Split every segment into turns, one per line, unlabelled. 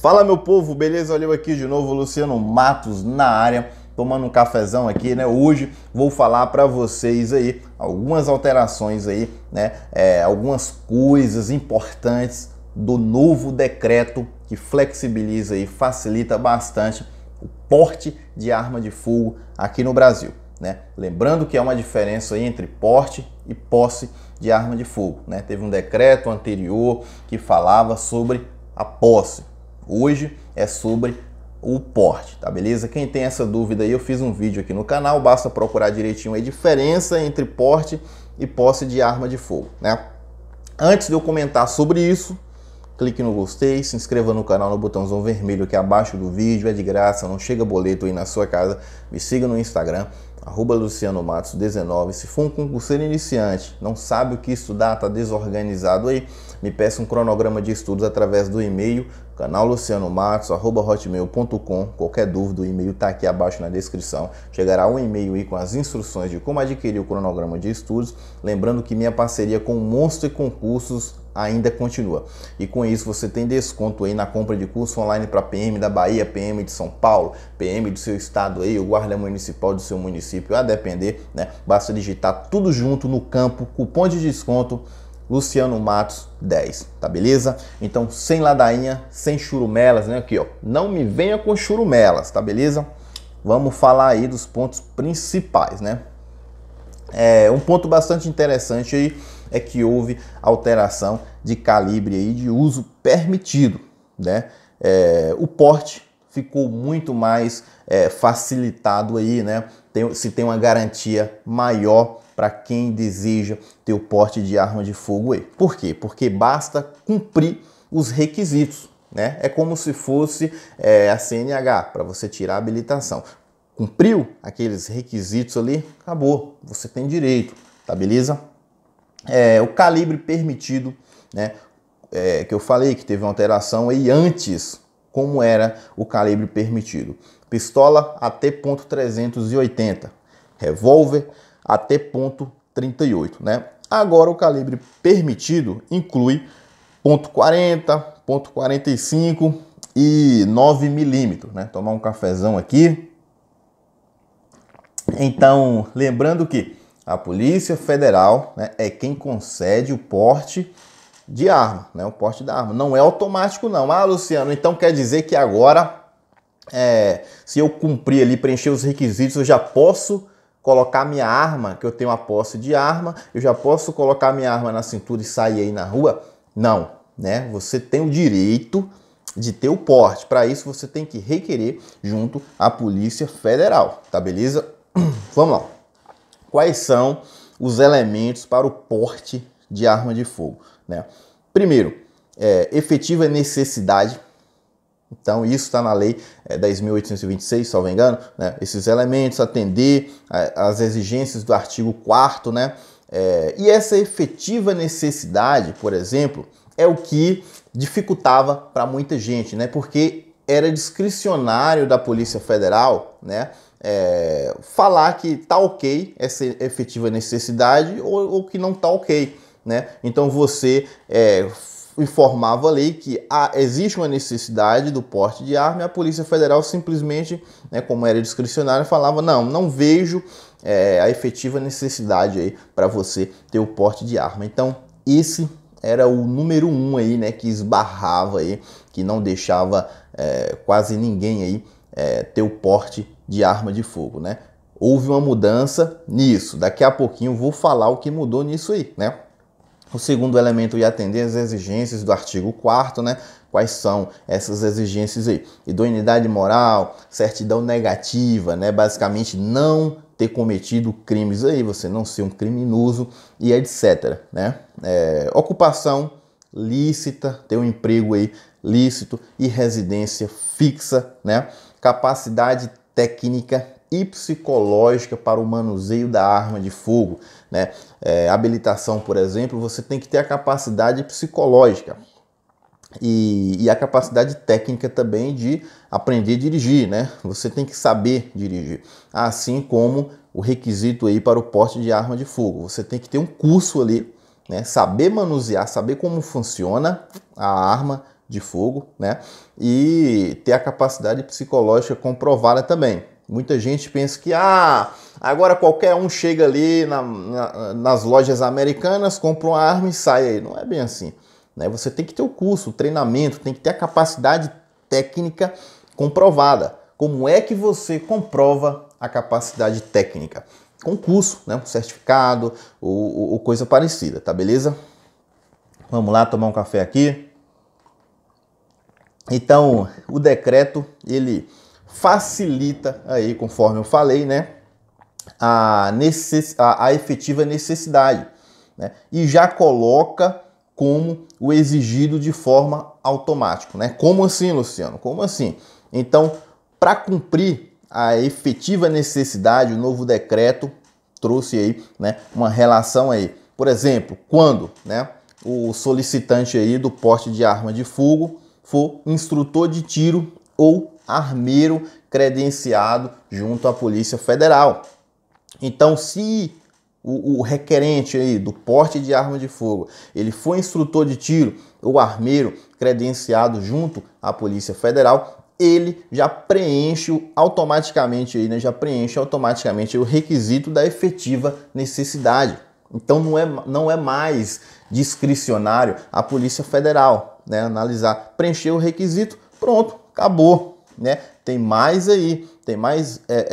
Fala meu povo, beleza? Olha eu aqui de novo, Luciano Matos na área, tomando um cafezão aqui, né? Hoje vou falar para vocês aí algumas alterações aí, né? É, algumas coisas importantes do novo decreto que flexibiliza e facilita bastante o porte de arma de fogo aqui no Brasil. Né? Lembrando que há uma diferença aí entre porte e posse de arma de fogo. Né? Teve um decreto anterior que falava sobre a posse hoje é sobre o porte, tá beleza? Quem tem essa dúvida aí, eu fiz um vídeo aqui no canal, basta procurar direitinho a diferença entre porte e posse de arma de fogo, né? Antes de eu comentar sobre isso, clique no gostei, se inscreva no canal no botãozão vermelho aqui abaixo do vídeo, é de graça, não chega boleto aí na sua casa, me siga no Instagram, arroba 19. Se for um concurseiro iniciante, não sabe o que estudar, está desorganizado aí, me peça um cronograma de estudos através do e-mail canal Luciano Matos, arroba hotmail.com. Qualquer dúvida, o e-mail está aqui abaixo na descrição. Chegará um e-mail aí com as instruções de como adquirir o cronograma de estudos. Lembrando que minha parceria com o Monstro e Concursos ainda continua. E com isso você tem desconto aí na compra de curso online para PM da Bahia, PM de São Paulo, PM do seu estado aí, o guarda municipal do seu município, a depender, né? Basta digitar tudo junto no campo, cupom de desconto Luciano Matos 10, tá beleza? Então, sem ladainha, sem churumelas, né? Aqui, ó. Não me venha com churumelas, tá beleza? Vamos falar aí dos pontos principais, né? É, um ponto bastante interessante aí é que houve alteração de calibre aí de uso permitido, né? É, o porte ficou muito mais é, facilitado aí, né? Tem, se tem uma garantia maior para quem deseja ter o porte de arma de fogo E. Por quê? Porque basta cumprir os requisitos. Né? É como se fosse é, a CNH para você tirar a habilitação. Cumpriu aqueles requisitos ali, acabou, você tem direito, tá beleza? É, o calibre permitido, né? É, que eu falei que teve uma alteração aí antes, como era o calibre permitido. Pistola até 380, revólver a T.38, né? Agora o calibre permitido inclui .40, .45 e 9 milímetros, né? Tomar um cafezão aqui. Então, lembrando que a Polícia Federal né, é quem concede o porte de arma, né? O porte da arma. Não é automático, não. Ah, Luciano, então quer dizer que agora, é, se eu cumprir ali, preencher os requisitos, eu já posso colocar minha arma, que eu tenho a posse de arma, eu já posso colocar minha arma na cintura e sair aí na rua? Não, né? Você tem o direito de ter o porte. Para isso você tem que requerer junto à Polícia Federal, tá beleza? Vamos lá. Quais são os elementos para o porte de arma de fogo, né? Primeiro, é, efetiva necessidade então, isso está na lei é, 10.826, salvo engano, né? esses elementos, atender às é, exigências do artigo 4 né? É, e essa efetiva necessidade, por exemplo, é o que dificultava para muita gente, né? porque era discricionário da Polícia Federal né? É, falar que tá ok essa efetiva necessidade ou, ou que não tá ok. Né? Então, você é, informava a lei que há existe uma necessidade do porte de arma e a Polícia Federal simplesmente, né, como era discricionário, falava: não, não vejo é, a efetiva necessidade aí para você ter o porte de arma. Então, esse era o número um aí, né, que esbarrava aí, que não deixava é, quase ninguém aí é, ter o porte de arma de fogo, né? Houve uma mudança nisso. Daqui a pouquinho eu vou falar o que mudou nisso aí, né? O segundo elemento é atender às exigências do artigo 4 né? Quais são essas exigências aí? Idoneidade moral, certidão negativa, né? Basicamente, não ter cometido crimes aí, você não ser um criminoso e etc, né? É, ocupação lícita, ter um emprego aí lícito e residência fixa, né? Capacidade técnica e psicológica para o manuseio da arma de fogo. Né? É, habilitação, por exemplo, você tem que ter a capacidade psicológica e, e, a capacidade técnica também de aprender a dirigir, né? Você tem que saber dirigir, assim como o requisito aí para o porte de arma de fogo. Você tem que ter um curso ali, né? Saber manusear, saber como funciona a arma de fogo, né? E ter a capacidade psicológica comprovada também. Muita gente pensa que ah, agora qualquer um chega ali na, na, nas lojas americanas, compra uma arma e sai aí. Não é bem assim. Né? Você tem que ter o curso, o treinamento, tem que ter a capacidade técnica comprovada. Como é que você comprova a capacidade técnica? Com curso, né? um certificado ou, ou coisa parecida, tá beleza? Vamos lá tomar um café aqui. Então, o decreto, ele facilita aí, conforme eu falei, né, a, necess... a, a efetiva necessidade né, e já coloca como o exigido de forma automática. Né? Como assim, Luciano? Como assim? Então, para cumprir a efetiva necessidade, o novo decreto trouxe aí né, uma relação aí. Por exemplo, quando né, o solicitante aí do porte de arma de fogo for instrutor de tiro ou armeiro credenciado junto à Polícia Federal. Então, se o, o, requerente aí do porte de arma de fogo, ele foi instrutor de tiro ou armeiro credenciado junto à Polícia Federal, ele já preenche automaticamente aí, né, já preenche automaticamente o requisito da efetiva necessidade. Então não é, não é mais discricionário a Polícia Federal, né, analisar, preencher o requisito, pronto, acabou né? Tem mais aí, tem mais, é, é,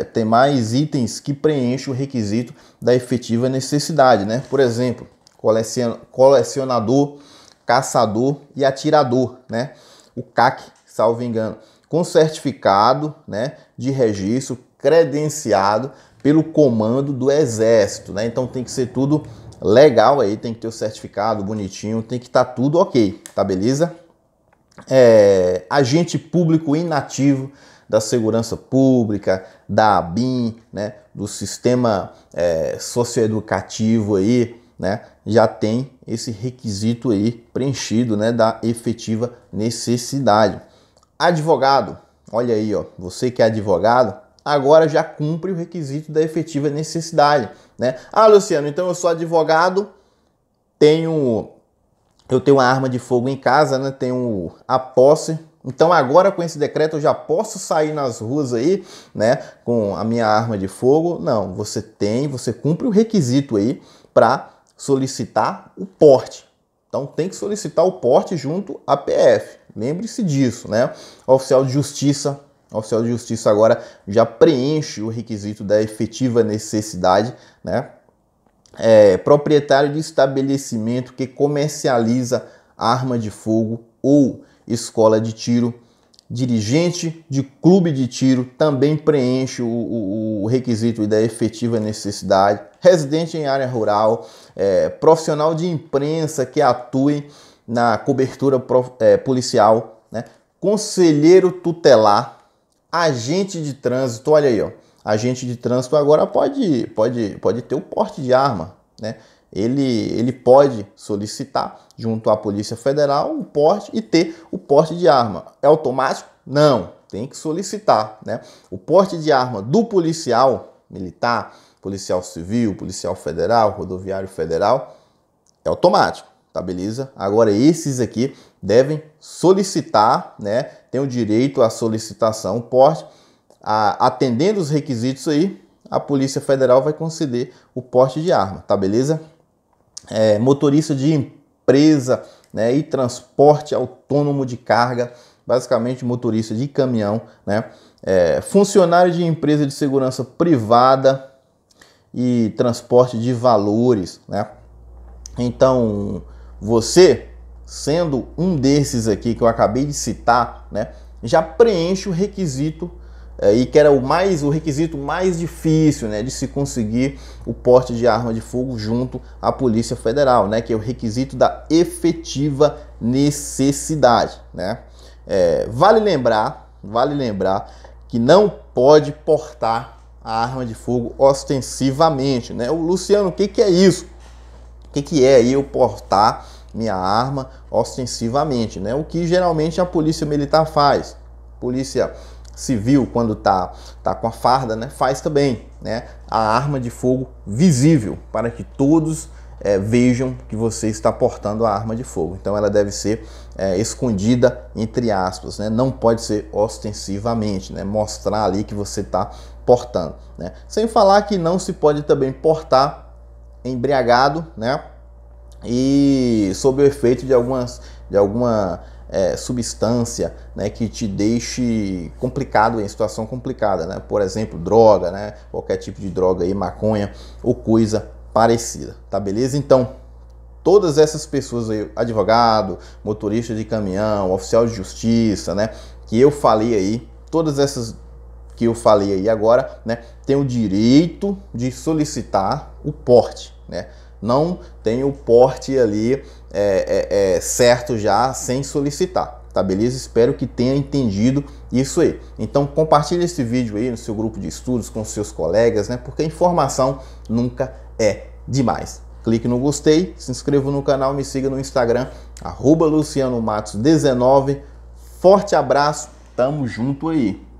é, tem mais itens que preenchem o requisito da efetiva necessidade, né? Por exemplo, colecionador, caçador e atirador, né? O CAC, salvo engano, com certificado, né, de registro credenciado pelo comando do exército, né? Então tem que ser tudo legal aí, tem que ter o certificado bonitinho, tem que estar tá tudo ok, tá beleza? é, agente público inativo da segurança pública, da ABIN, né, do sistema é, socioeducativo aí, né, já tem esse requisito aí preenchido, né, da efetiva necessidade. Advogado, olha aí, ó, você que é advogado, agora já cumpre o requisito da efetiva necessidade, né? Ah, Luciano, então eu sou advogado, tenho eu tenho uma arma de fogo em casa, né? Tenho a posse. Então agora com esse decreto eu já posso sair nas ruas aí, né, com a minha arma de fogo? Não, você tem, você cumpre o requisito aí para solicitar o porte. Então tem que solicitar o porte junto à PF. Lembre-se disso, né? oficial de justiça, oficial de justiça agora já preenche o requisito da efetiva necessidade, né? é, proprietário de estabelecimento que comercializa arma de fogo ou escola de tiro, dirigente de clube de tiro também preenche o, o, o requisito da efetiva necessidade, residente em área rural, é, profissional de imprensa que atue na cobertura é, policial, né? conselheiro tutelar, agente de trânsito, olha aí, ó agente de trânsito agora pode, pode, pode ter o porte de arma, né? Ele, ele pode solicitar junto à Polícia Federal o porte e ter o porte de arma. É automático? Não, tem que solicitar, né? O porte de arma do policial militar, policial civil, policial federal, rodoviário federal, é automático, tá beleza? Agora esses aqui devem solicitar, né? Tem o direito à solicitação, o porte a, atendendo os requisitos aí, a Polícia Federal vai conceder o porte de arma, tá beleza? É, motorista de empresa né, e transporte autônomo de carga, basicamente motorista de caminhão, né, é, funcionário de empresa de segurança privada e transporte de valores. Né? Então, você, sendo um desses aqui que eu acabei de citar, né, já preenche o requisito é, e que era o mais o requisito mais difícil né, de se conseguir o porte de arma de fogo junto à Polícia Federal, né, que é o requisito da efetiva necessidade. Né? É, vale lembrar, vale lembrar que não pode portar a arma de fogo ostensivamente. Né? O Luciano, o que, que é isso? O que, que é eu portar minha arma ostensivamente? Né? O que geralmente a polícia militar faz. Polícia civil, quando tá, tá com a farda, né, faz também né, a arma de fogo visível para que todos é, vejam que você está portando a arma de fogo. Então ela deve ser é, escondida entre aspas, né? não pode ser ostensivamente, né? mostrar ali que você está portando. Né? Sem falar que não se pode também portar embriagado né? e sob o efeito de algumas de alguma é, substância né, que te deixe complicado em situação complicada, né? por exemplo, droga, né? qualquer tipo de droga aí, maconha ou coisa parecida, tá beleza? Então, todas essas pessoas aí, advogado, motorista de caminhão, oficial de justiça, né, que eu falei aí, todas essas que eu falei aí agora, né, tem o direito de solicitar o porte, né? não tem o porte ali é, é, é, certo já sem solicitar tá beleza? Espero que tenha entendido isso aí. Então compartilhe esse vídeo aí no seu grupo de estudos com seus colegas, né? Porque informação nunca é demais. Clique no gostei, se inscreva no canal, me siga no Instagram, arroba lucianomatos19. Forte abraço, tamo junto aí.